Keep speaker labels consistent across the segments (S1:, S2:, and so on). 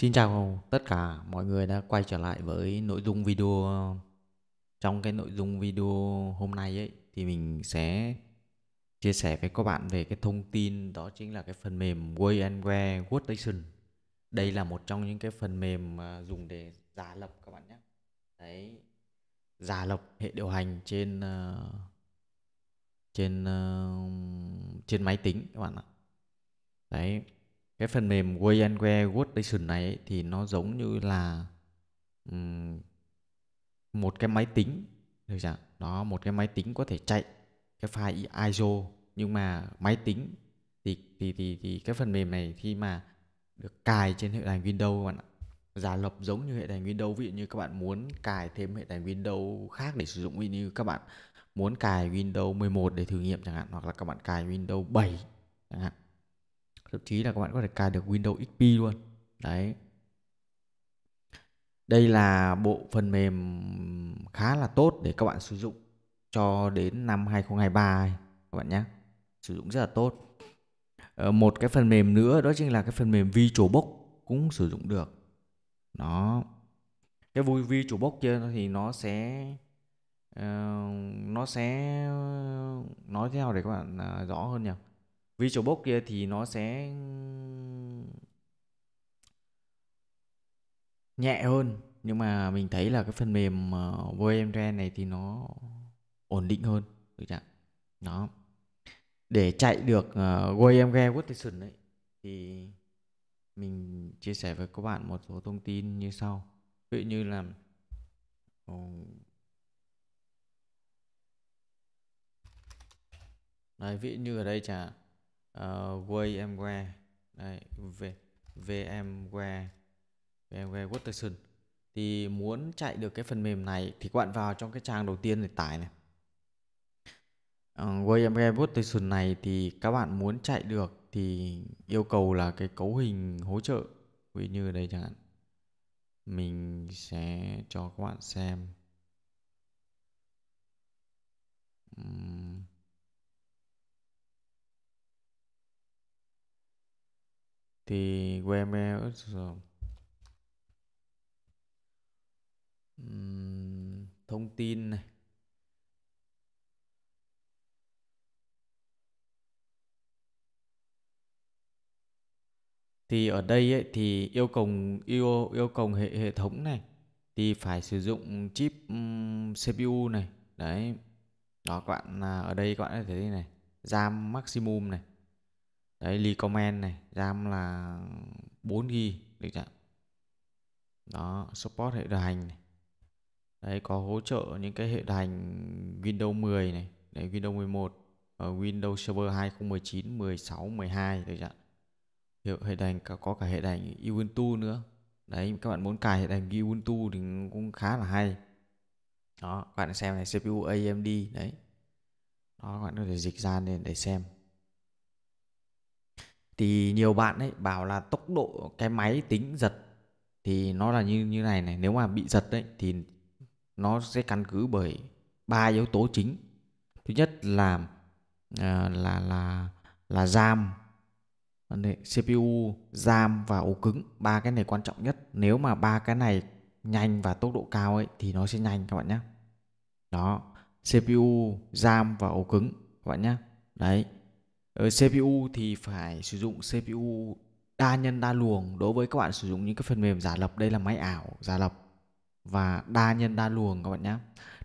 S1: Xin chào tất cả mọi người đã quay trở lại với nội dung video Trong cái nội dung video hôm nay ấy thì mình sẽ chia sẻ với các bạn về cái thông tin đó chính là cái phần mềm Way and Workstation. Đây là một trong những cái phần mềm à, dùng để giả lập các bạn nhé. Đấy. Giả lập hệ điều hành trên à, trên à, trên máy tính các bạn ạ. Đấy, cái phần mềm Way and Where Workstation này thì nó giống như là một cái máy tính được chưa? Đó, một cái máy tính có thể chạy cái file ISO nhưng mà máy tính thì thì thì thì cái phần mềm này khi mà được cài trên hệ đành Windows các bạn ạ. Giả lập giống như hệ đành Windows, ví dụ như các bạn muốn cài thêm hệ đành Windows khác để sử dụng ví dụ như các bạn muốn cài Windows 11 để thử nghiệm chẳng hạn hoặc là các bạn cài Windows 7 chẳng hạn thậm chí là các bạn có thể cài được Windows XP luôn đấy đây là bộ phần mềm khá là tốt để các bạn sử dụng cho đến năm 2023 các bạn nhé sử dụng rất là tốt ờ, một cái phần mềm nữa đó chính là cái phần mềm Vi chủ VirtualBox cũng sử dụng được nó cái vui Vi chủ VirtualBox kia thì nó sẽ uh, nó sẽ ờ, nói theo để các bạn uh, rõ hơn nhỉ Visual Box kia thì nó sẽ nhẹ hơn nhưng mà mình thấy là cái phần mềm ờ, VM Ren này thì nó ổn định hơn được chưa? Đó. Để chạy được uh, ờ, VM Workstation đấy thì mình chia sẻ với các bạn một số thông tin như sau. Ví dụ như là oh, Đấy, ví dụ như ở đây chả uh, ờ, VMware đây v, VMware VMware Watson thì muốn chạy được cái phần mềm này thì các bạn vào trong cái trang đầu tiên để tải này uh, ờ, VMware Watson này thì các bạn muốn chạy được thì yêu cầu là cái cấu hình hỗ trợ ví như đây chẳng hạn mình sẽ cho các bạn xem thì Gmail uhm, thông tin này thì ở đây ấy, thì yêu cầu yêu yêu cầu hệ hệ thống này thì phải sử dụng chip um, CPU này đấy đó các bạn à, ở đây các bạn có thể thấy này RAM maximum này đấy ly comment này ram là 4 g được chưa đó support hệ điều hành này đấy có hỗ trợ những cái hệ điều hành Windows 10 này đấy Windows 11 ở ờ, Windows Server 2019 16 12 được chưa hiệu hệ điều hành có cả hệ điều hành Ubuntu nữa đấy các bạn muốn cài hệ điều hành Ubuntu thì cũng khá là hay đó các bạn xem này CPU AMD đấy đó các bạn có thể dịch ra lên để xem thì nhiều bạn ấy bảo là tốc độ cái máy tính giật thì nó là như như này này nếu mà bị giật đấy thì nó sẽ căn cứ bởi ba yếu tố chính thứ nhất là uh, là là là RAM CPU RAM và ổ cứng ba cái này quan trọng nhất nếu mà ba cái này nhanh và tốc độ cao ấy thì nó sẽ nhanh các bạn nhé đó CPU RAM và ổ cứng các bạn nhé đấy Ờ, CPU thì phải sử dụng CPU đa nhân đa luồng đối với các bạn sử dụng những cái phần mềm giả lập đây là máy ảo giả lập và đa nhân đa luồng các bạn nhé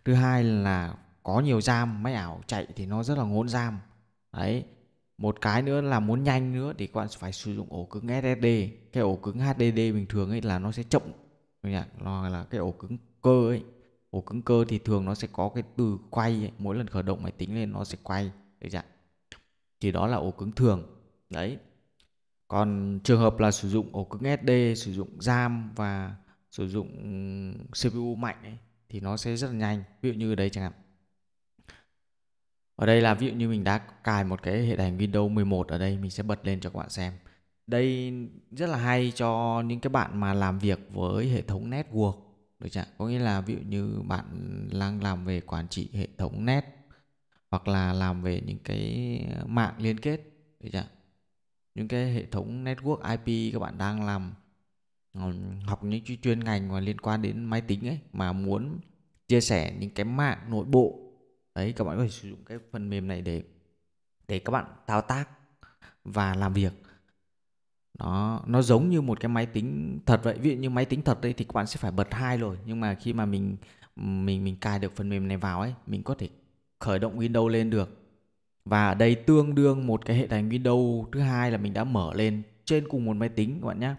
S1: thứ hai là có nhiều RAM máy ảo chạy thì nó rất là ngốn RAM đấy một cái nữa là muốn nhanh nữa thì các bạn phải sử dụng ổ cứng SSD cái ổ cứng HDD bình thường ấy là nó sẽ chậm nó là cái ổ cứng cơ ấy ổ cứng cơ thì thường nó sẽ có cái từ quay ấy. mỗi lần khởi động máy tính lên nó sẽ quay được chưa thì đó là ổ cứng thường đấy còn trường hợp là sử dụng ổ cứng SD sử dụng RAM và sử dụng ừ, CPU mạnh ấy, thì nó sẽ rất là nhanh ví dụ như đây chẳng hạn ở đây là ví dụ như mình đã cài một cái hệ hành Windows 11 ở đây mình sẽ bật lên cho các bạn xem đây rất là hay cho những cái bạn mà làm việc với hệ thống network được chưa có nghĩa là ví dụ như bạn đang làm về quản trị hệ thống net hoặc là làm về những cái ờ, mạng liên kết đấy chưa? những cái hệ thống network IP các bạn đang làm học những chuyên ngành mà liên quan đến máy tính ấy mà muốn chia sẻ những cái mạng nội bộ ấy các bạn có thể sử dụng cái phần mềm này để để các bạn thao tác và làm việc nó nó giống như một cái máy tính thật vậy ví dụ như máy tính thật đây thì các bạn sẽ phải bật hai rồi nhưng mà khi mà mình mình mình cài được phần mềm này vào ấy mình có thể khởi động Windows lên được và ở đây tương đương một cái hệ thống Windows thứ hai là mình đã mở lên trên cùng một máy tính các bạn nhé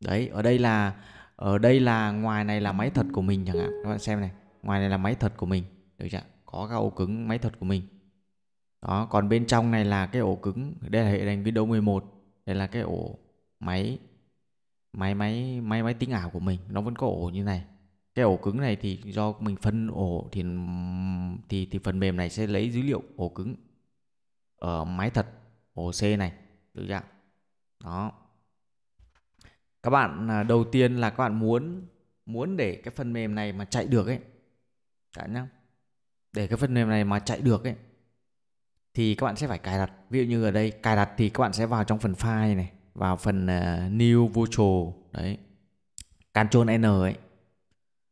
S1: đấy ở đây là ở đây là ngoài này là máy thật của mình chẳng hạn các bạn xem này ngoài này là máy thật của mình được chưa có cái ổ cứng máy thật của mình đó còn bên trong này là cái ổ cứng đây là hệ thống Windows 11 đây là cái ổ máy máy máy máy máy tính ảo của mình nó vẫn có ổ như này cái ổ cứng này thì do mình phân ổ thì thì thì phần mềm này sẽ lấy dữ liệu ổ cứng ở máy thật ổ C này được chưa đó các bạn à, đầu tiên là các bạn muốn muốn để cái phần mềm này mà chạy được ấy các bạn nhá để cái phần mềm này mà chạy được ấy thì các bạn sẽ phải cài đặt ví dụ như ở đây cài đặt thì các bạn sẽ vào trong phần file này vào phần uh, new virtual đấy Ctrl N ấy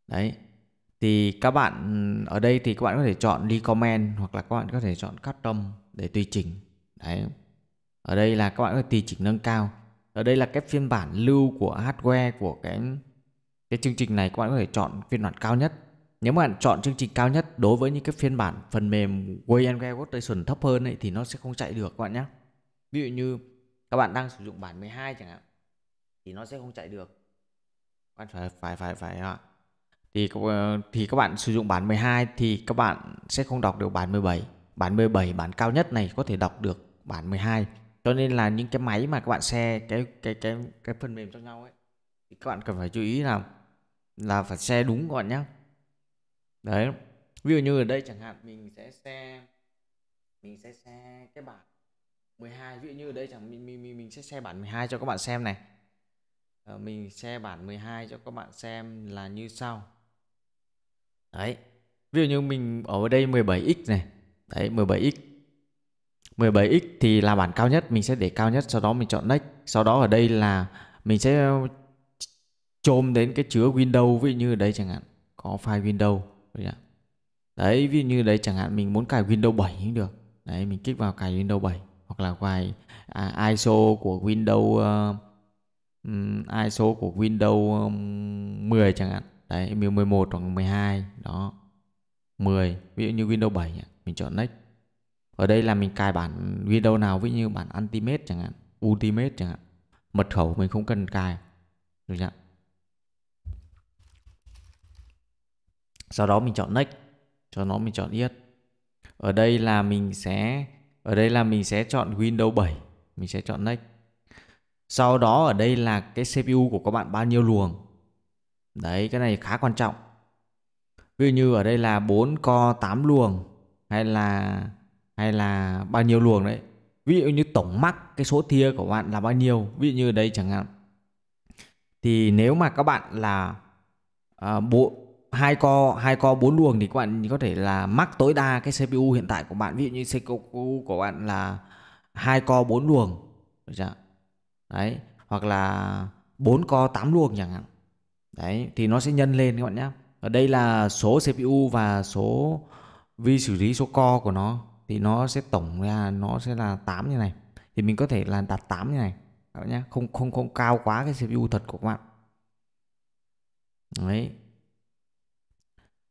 S1: đấy thì các bạn ở đây thì các bạn có thể chọn recommend hoặc là các bạn có thể chọn custom để tùy chỉnh đấy ở đây là các bạn có thể tùy chỉnh nâng cao ở đây là cái phiên bản lưu của hardware của cái cái chương trình này các bạn có thể chọn phiên bản cao nhất nếu mà bạn chọn chương trình cao nhất đối với những cái phiên bản phần mềm Way and Way Rotation thấp hơn ấy, thì nó sẽ không chạy được các bạn nhé ví dụ như các bạn đang sử dụng bản 12 chẳng hạn thì nó sẽ không chạy được các bạn phải phải phải phải ạ thì ờ, thì các bạn sử dụng bản 12 thì các bạn sẽ không đọc được bản 17. Bản 17 bản cao nhất này có thể đọc được bản 12. Cho nên là những cái máy mà các bạn share cái cái cái cái phần mềm cho nhau ấy thì các bạn cần phải chú ý là là phải share đúng các bạn nhé. Đấy. Ví dụ như ở đây chẳng hạn mình sẽ share mình sẽ share cái bản 12 ví dụ như ở đây chẳng mình mình mình, sẽ share bản 12 cho các bạn xem này. Ờ, mình share bản 12 cho các bạn xem là như sau Đấy. Ví dụ như mình ở đây 17x này. Đấy 17x. 17x thì là bản cao nhất, mình sẽ để cao nhất, sau đó mình chọn next. Sau đó ở đây là mình sẽ chôm đến cái chứa Windows ví dụ như ở đây chẳng hạn có file Windows đấy ví dụ như đây chẳng hạn mình muốn cài Windows 7 cũng được đấy mình kích vào cài Windows 7 hoặc là cài à, ISO của Windows uh, ISO của Windows um, 10 chẳng hạn đấy MIUI 11 hoặc 12 đó 10 ví dụ như Windows 7 mình chọn next ở đây là mình cài bản Windows nào ví dụ như bản Ultimate chẳng hạn Ultimate chẳng hạn mật khẩu mình không cần cài được chưa sau đó mình chọn next cho nó mình chọn yes ở đây là mình sẽ ở đây là mình sẽ chọn Windows 7 mình sẽ chọn next sau đó ở đây là cái CPU của các bạn bao nhiêu luồng Đấy, cái này khá quan trọng. Ví dụ như ở đây là 4 co 8 luồng hay là hay là bao nhiêu luồng đấy. Ví dụ như tổng mắc cái số thia của bạn là bao nhiêu, ví dụ như ở đây chẳng hạn. Thì nếu mà các bạn là à, bộ hai co hai co bốn luồng thì các bạn có thể là mắc tối đa cái CPU hiện tại của bạn ví dụ như CPU của bạn là hai co bốn luồng được chưa? đấy hoặc là bốn co tám luồng chẳng hạn đấy thì nó sẽ nhân lên các bạn nhé ở đây là số CPU và số vi xử lý số core của nó thì nó sẽ tổng ra nó sẽ là 8 như này thì mình có thể là đặt 8 như này các bạn nhé không không không cao quá cái CPU thật của các bạn đấy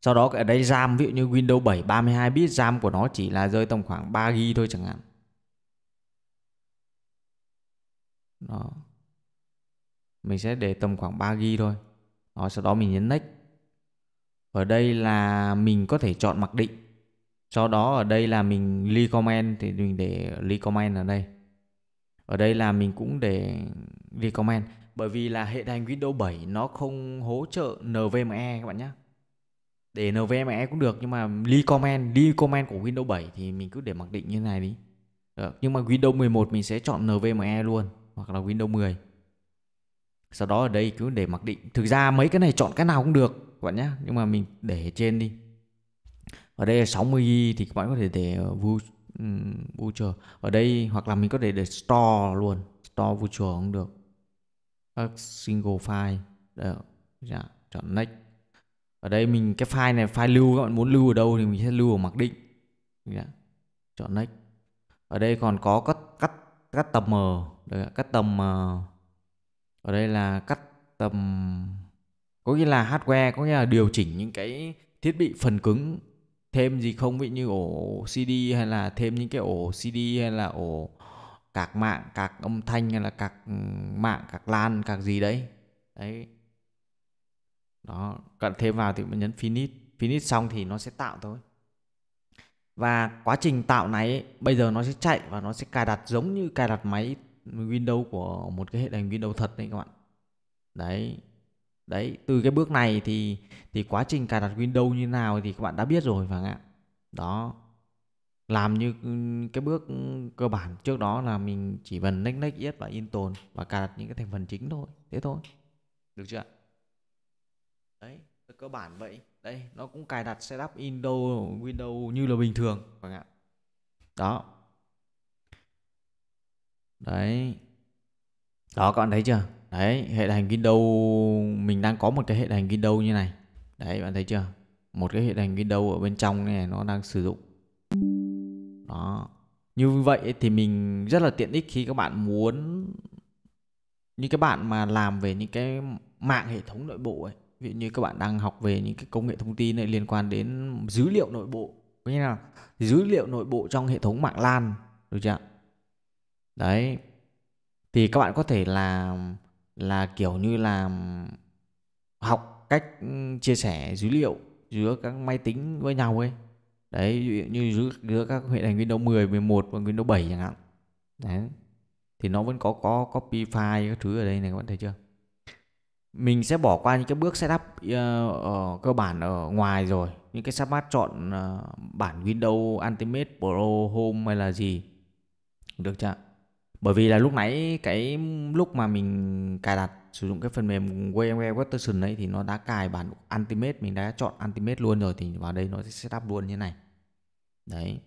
S1: sau đó ở đây RAM ví dụ như Windows 7 32 bit RAM của nó chỉ là rơi tầm khoảng 3 GB thôi chẳng hạn đó mình sẽ để tầm khoảng 3 GB thôi rồi, sau đó mình nhấn next. Ở đây là mình có thể chọn mặc định. Sau đó ở đây là mình ly comment thì mình để ly comment ở đây. Ở đây là mình cũng để ly comment bởi vì là hệ thống Windows 7 nó không hỗ trợ NVMe các bạn nhé. Để NVMe cũng được nhưng mà ly comment, ly comment của Windows 7 thì mình cứ để mặc định như này đi. Được. Nhưng mà Windows 11 mình sẽ chọn NVMe luôn hoặc là Windows 10 sau đó ở đây cứ để mặc định thực ra mấy cái này chọn cái nào cũng được các bạn nhé nhưng mà mình để trên đi ở đây là 60 y thì các bạn có thể để voucher ở đây hoặc là mình có thể để store luôn store voucher cũng được A single file Đấy, dạ, chọn next ở đây mình cái file này file lưu các bạn muốn lưu ở đâu thì mình sẽ lưu ở mặc định dạ. chọn next ở đây còn có các cắt cắt tầm m cắt tầm uh, ở đây là cắt tầm có nghĩa là hardware có nghĩa là điều chỉnh những cái thiết bị phần cứng thêm gì không ví như ổ CD hay là thêm những cái ổ CD hay là ổ cạc mạng cạc âm thanh hay là cạc ừ, mạng cạc lan cạc gì đấy đấy đó cận thêm vào thì mình nhấn finish finish xong thì nó sẽ tạo thôi và quá trình tạo này bây giờ nó sẽ chạy và nó sẽ cài đặt giống như cài đặt máy Windows của một cái hệ hành Windows thật đấy các bạn đấy đấy từ cái bước này thì thì quá trình cài đặt Windows như nào thì các bạn đã biết rồi phải không ạ đó làm như ừ, cái bước cơ bản trước đó là mình chỉ cần nách nách yết và in tồn và cài đặt những cái thành phần chính thôi thế thôi được chưa đấy cơ bản vậy đây nó cũng cài đặt setup Windows Windows như là bình thường phải không ạ đó đấy đó các bạn thấy chưa đấy hệ hành Windows mình đang có một cái hệ hành Windows như này đấy bạn thấy chưa một cái hệ hành Windows ở bên trong này nó đang sử dụng đó như vậy thì mình rất là tiện ích khi các bạn muốn như các bạn mà làm về những cái mạng hệ thống nội bộ ấy ví dụ như các bạn đang học về những cái công nghệ thông tin này liên quan đến dữ liệu nội bộ như nào? dữ liệu nội bộ trong hệ thống mạng LAN được chưa đấy thì các bạn có thể là là kiểu như là học cách chia sẻ dữ liệu giữa các máy tính với nhau ấy đấy như giữa, giữa các hệ hành Windows 10, 11 và Windows 7 chẳng hạn đấy thì nó vẫn có có copy file các thứ ở đây này các bạn thấy chưa mình sẽ bỏ qua những cái bước setup uh, ở cơ bản ở ngoài rồi những cái smart chọn uh, bản Windows Ultimate Pro Home hay là gì được chưa bởi vì là lúc nãy cái lúc mà mình cài đặt sử dụng cái phần mềm VMware Web Station ấy thì nó đã cài bản Ultimate mình đã chọn Ultimate luôn rồi thì vào đây nó sẽ setup luôn như này đấy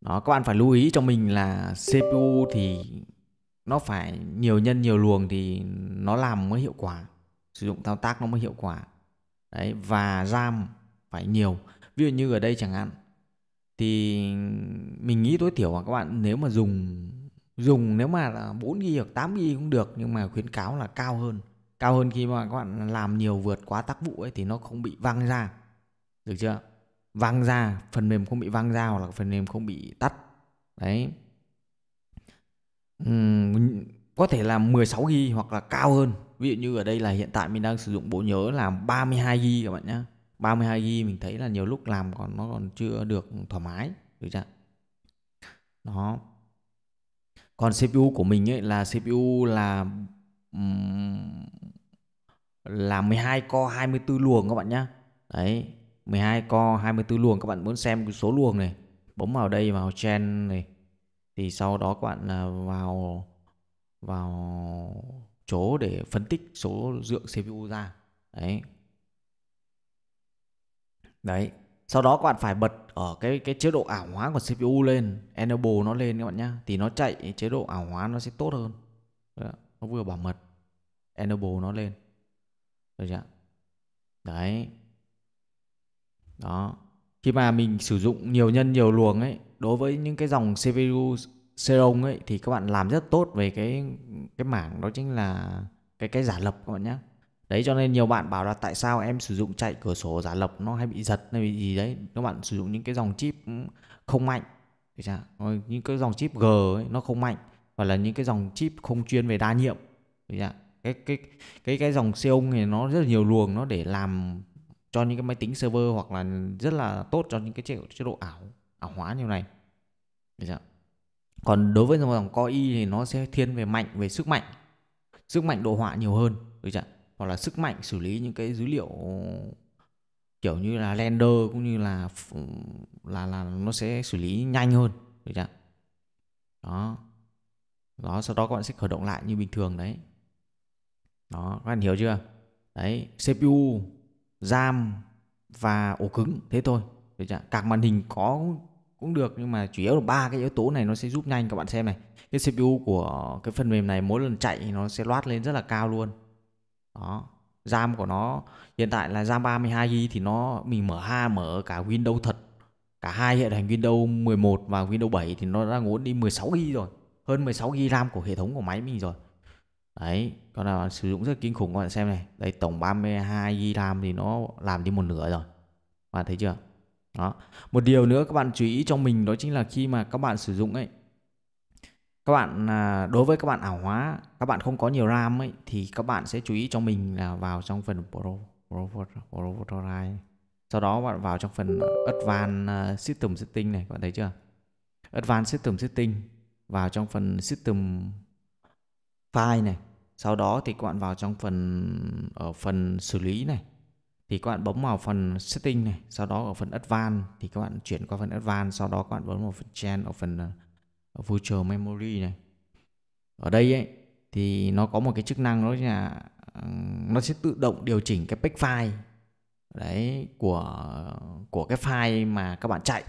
S1: đó các bạn phải lưu ý cho mình là CPU thì nó phải nhiều nhân nhiều luồng thì nó làm mới hiệu quả sử dụng thao tác nó mới hiệu quả đấy và RAM phải nhiều ví dụ như ở đây chẳng hạn thì mình nghĩ tối thiểu là các bạn nếu mà dùng dùng nếu mà là 4 ghi hoặc 8 ghi cũng được nhưng mà khuyến cáo là cao hơn cao hơn khi mà các bạn làm nhiều vượt quá tác vụ ấy thì nó không bị văng ra được chưa văng ra phần mềm không bị văng ra hoặc là phần mềm không bị tắt đấy uhm, có thể là 16 ghi hoặc là cao hơn ví dụ như ở đây là hiện tại mình đang sử dụng bộ nhớ là 32 ghi các bạn nhé 32 GB mình thấy là nhiều lúc làm còn nó còn chưa được thoải mái được chưa đó còn CPU của mình ấy là CPU là um, là 12 core 24 luồng các bạn nhá đấy 12 core 24 luồng các bạn muốn xem cái số luồng này bấm vào đây vào chen này thì sau đó các bạn à, vào vào chỗ để phân tích số lượng CPU ra đấy đấy sau đó các bạn phải bật ở cái cái chế độ ảo hóa của CPU lên enable nó lên các bạn nhá thì nó chạy chế độ ảo hóa nó sẽ tốt hơn đấy, nó vừa bảo mật enable nó lên được chưa đấy đó khi mà mình sử dụng nhiều nhân nhiều luồng ấy đối với những cái dòng CPU serum ấy thì các bạn làm rất tốt về cái cái mảng đó chính là cái cái giả lập các bạn nhé đấy cho nên nhiều bạn bảo là tại sao em sử dụng chạy cửa sổ giả lập nó hay bị giật hay bị gì đấy các bạn sử dụng những cái dòng chip ừ, không mạnh những cái dòng chip G ấy, nó không mạnh hoặc là những cái dòng chip không chuyên về đa nhiệm cái cái cái cái dòng xeon này nó rất là nhiều luồng nó để làm cho những cái máy tính server hoặc là rất là tốt cho những cái chế độ, chế độ ảo ảo hóa như này còn đối với dòng dòng coi thì nó sẽ thiên về mạnh về sức mạnh sức mạnh đồ họa nhiều hơn được chưa hoặc là sức mạnh xử lý những cái dữ liệu kiểu như là render cũng như là là là nó sẽ xử lý nhanh hơn được chưa đó đó sau đó các bạn sẽ khởi động lại như bình thường đấy đó các bạn hiểu chưa đấy cpu ram và ổ cứng thế thôi được chưa các màn hình có cũng được nhưng mà chủ yếu là ba cái yếu tố này nó sẽ giúp nhanh các bạn xem này cái cpu của cái phần mềm này mỗi lần chạy thì nó sẽ loát lên rất là cao luôn đó RAM của nó hiện tại là RAM 32GB thì nó mình mở ha mở cả Windows thật cả hai hệ hành Windows 11 và Windows 7 thì nó đã ngốn đi 16GB rồi hơn 16GB RAM của hệ thống của máy mình rồi đấy con là sử dụng rất kinh khủng các bạn xem này đây tổng 32GB RAM thì nó làm đi một nửa rồi bạn thấy chưa đó một điều nữa các bạn chú ý cho mình đó chính là khi mà các bạn sử dụng ấy các bạn à, đối với các bạn ảo hóa các bạn không có nhiều ram ấy thì các bạn sẽ chú ý cho mình là vào trong phần pro pro pro, sau đó bạn vào trong phần advanced à, system setting này các bạn thấy chưa advanced system setting vào trong phần system file này sau đó thì các bạn vào trong phần ở phần xử lý này thì các bạn bấm vào phần setting này sau đó ở phần advanced thì các bạn chuyển qua phần advanced sau đó các bạn bấm vào phần change ở phần à, virtual memory này ở đây ấy thì nó có một cái chức năng đó là ừ, nó sẽ tự động điều chỉnh cái pack file đấy của của cái file mà các bạn chạy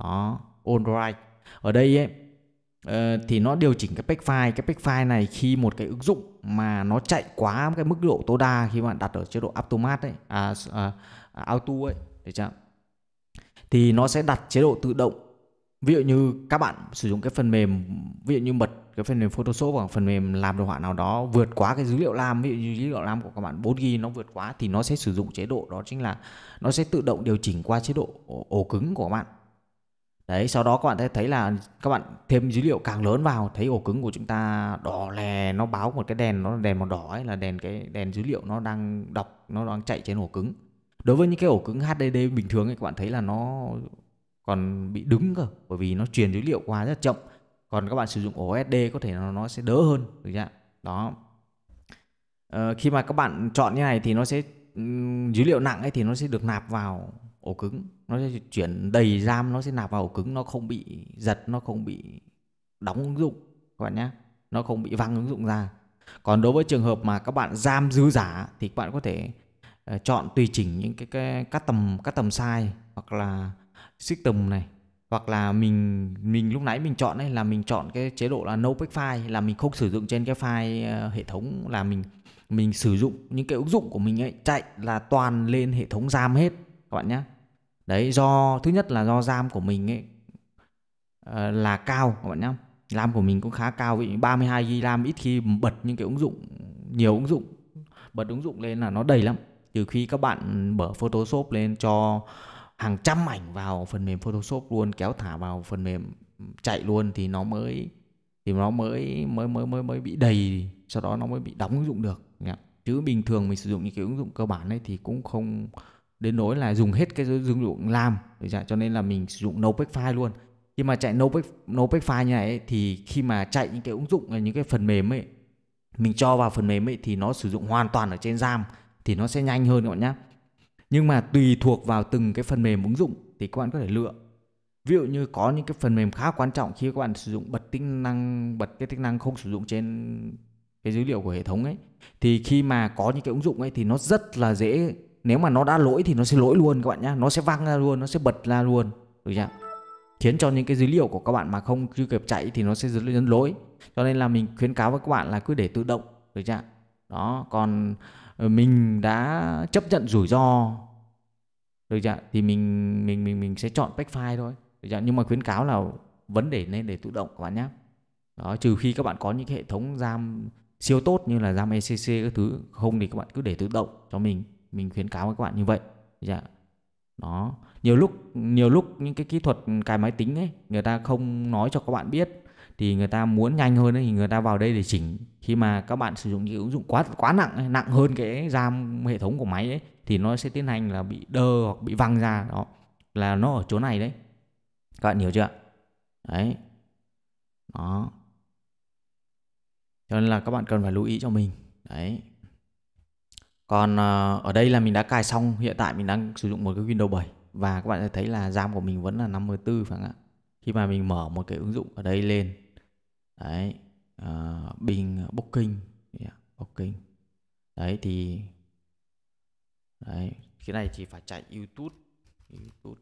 S1: đó on right ở đây ấy ờ, thì nó điều chỉnh cái pack file cái pack file này khi một cái ứng dụng mà nó chạy quá cái mức độ tối đa khi bạn đặt ở chế độ automat ấy à, à, à auto ấy để chạm thì nó sẽ đặt chế độ tự động ví dụ như các bạn sử dụng cái phần mềm ví dụ như mật cái phần mềm Photoshop hoặc phần mềm làm đồ họa nào đó vượt quá cái dữ liệu làm ví dụ như dữ liệu làm của các bạn 4 g nó vượt quá thì nó sẽ sử dụng chế độ đó chính là nó sẽ tự động điều chỉnh qua chế độ ổ, ổ cứng của các bạn đấy sau đó các bạn sẽ thấy là các bạn thêm dữ liệu càng lớn vào thấy ổ cứng của chúng ta đỏ lè nó báo một cái đèn nó đèn màu đỏ ấy là đèn cái đèn dữ liệu nó đang đọc nó đang chạy trên ổ cứng đối với những cái ổ cứng HDD bình thường thì các bạn thấy là nó còn bị đứng cơ bởi vì nó truyền dữ liệu qua rất chậm còn các bạn sử dụng OSD có thể nó, nó sẽ đỡ hơn được chưa đó ờ, khi mà các bạn chọn như này thì nó sẽ dữ liệu nặng ấy thì nó sẽ được nạp vào ổ cứng nó sẽ chuyển đầy RAM nó sẽ nạp vào ổ cứng nó không bị giật nó không bị đóng ứng dụng các bạn nhé nó không bị văng ứng dụng ra còn đối với trường hợp mà các bạn RAM dư giả thì các bạn có thể ờ, chọn tùy chỉnh những cái, cái các tầm các tầm size hoặc là system này hoặc là mình mình lúc nãy mình chọn ấy là mình chọn cái chế độ là no pack file là mình không sử dụng trên cái file ờ, hệ thống là mình mình sử dụng những cái ứng dụng của mình ấy chạy là toàn lên hệ thống ram hết các bạn nhé đấy do thứ nhất là do ram của mình ấy ờ, là cao các bạn nhé ram của mình cũng khá cao vì 32 gb ram ít khi bật những cái ứng dụng nhiều ứng dụng bật ứng dụng lên là nó đầy lắm trừ khi các bạn mở photoshop lên cho hàng trăm ảnh vào phần mềm Photoshop luôn kéo thả vào phần mềm chạy luôn thì nó mới thì nó mới mới mới mới mới bị đầy sau đó nó mới bị đóng ứng dụng được nhá. chứ bình thường mình sử dụng những cái ứng dụng cơ bản ấy thì cũng không đến nỗi là dùng hết cái ứng dụng làm cho nên là mình sử dụng notepad file luôn khi mà chạy notepad notepad file như này ấy, thì khi mà chạy những cái ứng dụng những cái phần mềm ấy mình cho vào phần mềm ấy thì nó sử dụng hoàn toàn ở trên RAM thì nó sẽ nhanh hơn các bạn nhé nhưng mà tùy thuộc vào từng cái phần mềm ứng dụng thì các bạn có thể lựa ví dụ như có những cái phần mềm khá quan trọng khi các bạn sử dụng bật tính năng bật cái tính năng không sử dụng trên cái dữ liệu của hệ thống ấy thì khi mà có những cái ứng dụng ấy thì nó rất là dễ nếu mà nó đã lỗi thì nó sẽ lỗi luôn các bạn nhá nó sẽ văng ra luôn nó sẽ bật ra luôn được chưa khiến cho những cái dữ liệu của các bạn mà không chưa kịp chạy thì nó sẽ dẫn lỗi cho nên là mình khuyến cáo với các bạn là cứ để tự động được chưa đó còn Ờ, mình đã chấp nhận rủi ro được chưa thì mình mình mình mình sẽ chọn backfire thôi được chưa nhưng mà khuyến cáo là vấn đề nên để tự động các bạn nhé đó trừ khi các bạn có những hệ thống ram siêu tốt như là ram ECC các thứ không thì các bạn cứ để tự động cho mình mình khuyến cáo với các bạn như vậy dạ nó nhiều lúc nhiều lúc những cái kỹ thuật cài máy tính ấy người ta không nói cho các bạn biết thì người ta muốn nhanh hơn ấy, thì người ta vào đây để chỉnh khi mà các bạn sử dụng những ứng dụng quá quá nặng nặng hơn cái RAM hệ thống của máy ấy thì nó sẽ tiến hành là bị đơ hoặc bị văng ra đó là nó ở chỗ này đấy các bạn hiểu chưa đấy đó cho nên là các bạn cần phải lưu ý cho mình đấy còn ờ, ở đây là mình đã cài xong hiện tại mình đang sử dụng một cái Windows 7 và các bạn sẽ thấy là RAM của mình vẫn là 54 phải không ạ khi mà mình mở một cái ứng dụng ở đây lên đấy uh, ờ, being booking yeah, booking đấy thì đấy cái này chỉ phải chạy youtube youtube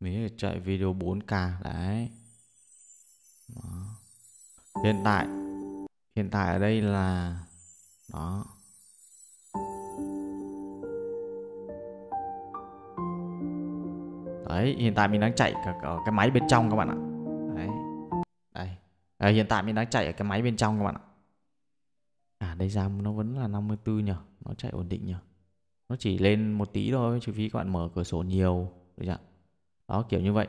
S1: mình chạy video 4K đấy Đó. hiện tại hiện tại ở đây là đó đấy hiện tại mình đang chạy ở, ở cái máy bên trong các bạn ạ đấy đây à, hiện tại mình đang chạy ở cái máy bên trong các bạn ạ à đây ra nó vẫn là 54 nhỉ nó chạy ổn định nhỉ nó chỉ lên một tí thôi trừ phí các bạn mở cửa sổ nhiều được chưa đó kiểu như vậy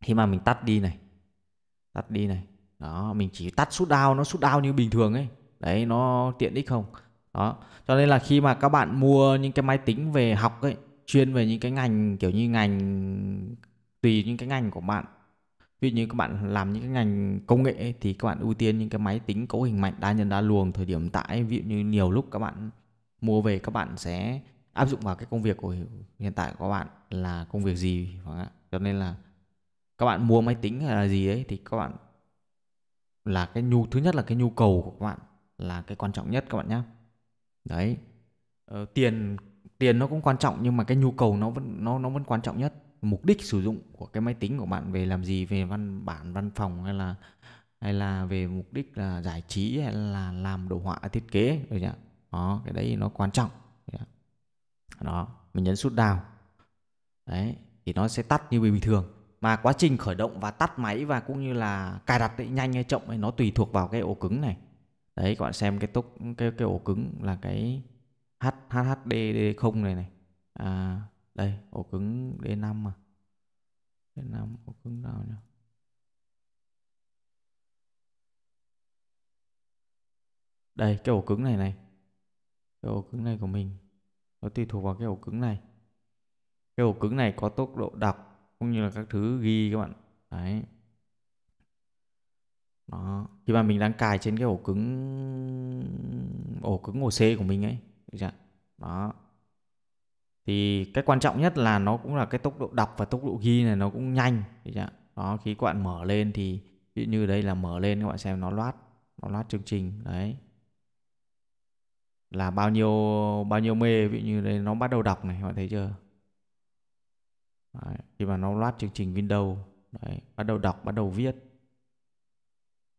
S1: khi mà mình tắt đi này tắt đi này đó mình chỉ tắt sút đau nó sút đau như bình thường ấy đấy nó tiện ích không đó cho nên là khi mà các bạn mua những cái máy tính về học ấy chuyên về những cái ngành kiểu như ngành tùy những cái ngành của bạn ví dụ như các bạn làm những cái ngành công nghệ ấy, thì các bạn ưu tiên những cái máy tính cấu hình mạnh đa nhân đa luồng thời điểm tại ví dụ như nhiều lúc các bạn mua về các bạn sẽ áp dụng vào cái công việc của hiện tại của các bạn là công việc gì phải vâng cho nên là các bạn mua máy tính hay là gì đấy thì các bạn là cái nhu thứ nhất là cái nhu cầu của các bạn là cái quan trọng nhất các bạn nhé đấy ờ, tiền tiền nó cũng quan trọng nhưng mà cái nhu cầu nó vẫn nó nó vẫn quan trọng nhất mục đích sử dụng của cái máy tính của bạn về làm gì về văn bản văn phòng hay là hay là về mục đích là giải trí hay là làm đồ họa thiết kế rồi chưa đó cái đấy nó quan trọng đó mình nhấn sút down đấy thì nó sẽ tắt như bình thường mà quá trình khởi động và tắt máy và cũng như là cài đặt ấy, nhanh hay chậm ấy, nó tùy thuộc vào cái ổ cứng này đấy các bạn xem cái tốc cái cái ổ cứng là cái h hhdd 0 này này à, đây ổ cứng d 5 mà d 5 ổ cứng nào nhỉ đây cái ổ cứng này này cái ổ cứng này của mình nó tùy thuộc vào cái ổ cứng này cái ổ cứng này có tốc độ đọc cũng như là các thứ ghi các bạn đấy đó khi mà mình đang cài trên cái ổ cứng ổ cứng ổ C của mình ấy được chưa đó thì cái quan trọng nhất là nó cũng là cái tốc độ đọc và tốc độ ghi này nó cũng nhanh được chưa đó khi các bạn mở lên thì ví dụ như đây là mở lên các bạn xem nó loát nó loát chương trình đấy là bao nhiêu bao nhiêu mê ví dụ như đây nó bắt đầu đọc này các bạn thấy chưa đấy, khi mà nó loát chương trình Windows đấy, bắt đầu đọc bắt đầu viết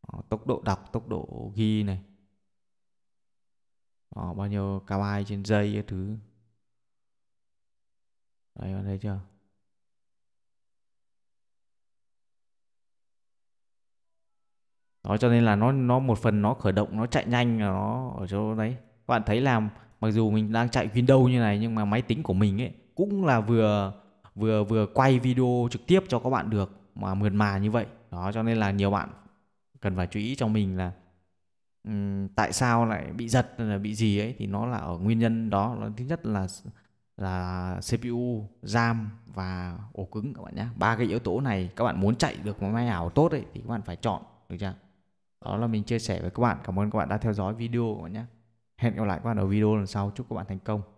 S1: Ờ, tốc độ đọc tốc độ ghi này Đó, ờ, bao nhiêu kb trên giây cái thứ đấy bạn thấy chưa đó cho nên là nó nó một phần nó khởi động nó chạy nhanh là nó ở chỗ đấy các bạn thấy làm mặc dù mình đang chạy Windows như này nhưng mà máy tính của mình ấy cũng là vừa vừa vừa quay video trực tiếp cho các bạn được mà mượt mà như vậy đó cho nên là nhiều bạn cần phải chú ý trong mình là um, tại sao lại bị giật là bị gì ấy thì nó là ở nguyên nhân đó nó thứ nhất là là CPU, RAM và ổ cứng các bạn nhé. Ba cái yếu tố này các bạn muốn chạy được một máy ảo tốt ấy thì các bạn phải chọn được chưa? Đó là mình chia sẻ với các bạn. Cảm ơn các bạn đã theo dõi video các nhé. Hẹn gặp lại các bạn ở video lần sau. Chúc các bạn thành công.